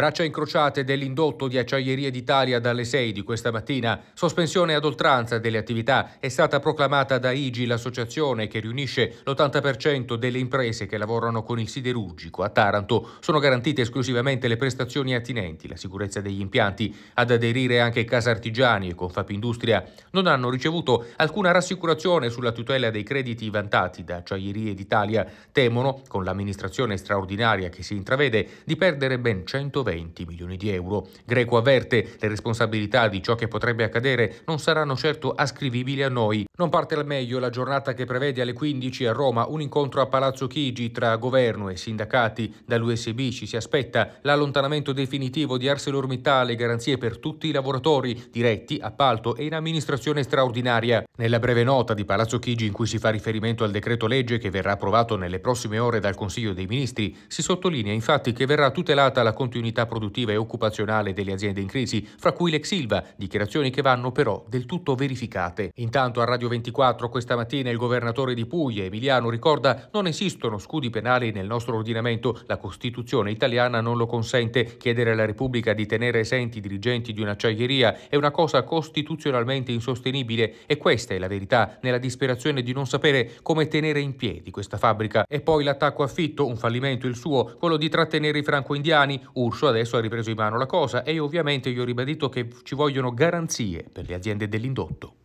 Braccia incrociate dell'indotto di Acciaierie d'Italia dalle 6 di questa mattina. Sospensione ad oltranza delle attività è stata proclamata da IGI, l'associazione che riunisce l'80% delle imprese che lavorano con il siderurgico a Taranto. Sono garantite esclusivamente le prestazioni attinenti, la sicurezza degli impianti. Ad aderire anche Casa Artigiani e Confapindustria non hanno ricevuto alcuna rassicurazione sulla tutela dei crediti vantati da Acciaierie d'Italia. Temono, con l'amministrazione straordinaria che si intravede, di perdere ben 120 120 milioni di euro. Greco avverte le responsabilità di ciò che potrebbe accadere non saranno certo ascrivibili a noi. Non parte al meglio la giornata che prevede alle 15 a Roma un incontro a Palazzo Chigi tra governo e sindacati. Dall'USB ci si aspetta l'allontanamento definitivo di ArcelorMittal e garanzie per tutti i lavoratori, diretti, appalto e in amministrazione straordinaria. Nella breve nota di Palazzo Chigi in cui si fa riferimento al decreto legge che verrà approvato nelle prossime ore dal Consiglio dei Ministri, si sottolinea infatti che verrà tutelata la continuità unità produttiva e occupazionale delle aziende in crisi, fra cui l'Exilva, dichiarazioni che vanno però del tutto verificate. Intanto a Radio 24 questa mattina il governatore di Puglia, Emiliano, ricorda non esistono scudi penali nel nostro ordinamento, la Costituzione italiana non lo consente, chiedere alla Repubblica di tenere esenti i dirigenti di un'acciaieria è una cosa costituzionalmente insostenibile e questa è la verità nella disperazione di non sapere come tenere in piedi questa fabbrica. E poi l'attacco affitto, un fallimento il suo, quello di trattenere i franco-indiani, Urso Ruscio adesso ha ripreso in mano la cosa e ovviamente gli ho ribadito che ci vogliono garanzie per le aziende dell'indotto.